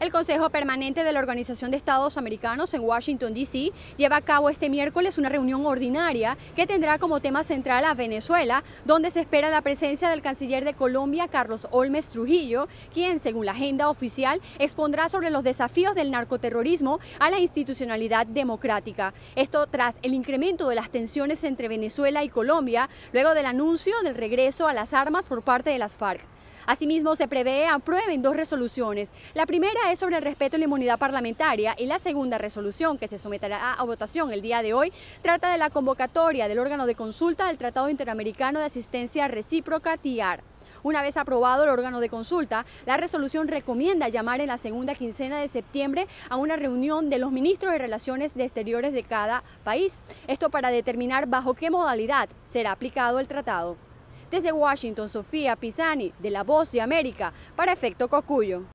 El Consejo Permanente de la Organización de Estados Americanos en Washington, D.C. lleva a cabo este miércoles una reunión ordinaria que tendrá como tema central a Venezuela, donde se espera la presencia del canciller de Colombia, Carlos Olmes Trujillo, quien, según la agenda oficial, expondrá sobre los desafíos del narcoterrorismo a la institucionalidad democrática. Esto tras el incremento de las tensiones entre Venezuela y Colombia, luego del anuncio del regreso a las armas por parte de las FARC. Asimismo, se prevé aprueben dos resoluciones. La primera es sobre el respeto a la inmunidad parlamentaria y la segunda resolución, que se someterá a votación el día de hoy, trata de la convocatoria del órgano de consulta del Tratado Interamericano de Asistencia Recíproca, TIAR. Una vez aprobado el órgano de consulta, la resolución recomienda llamar en la segunda quincena de septiembre a una reunión de los ministros de Relaciones de Exteriores de cada país. Esto para determinar bajo qué modalidad será aplicado el tratado. Desde Washington, Sofía Pisani, de La Voz de América, para Efecto Cocuyo.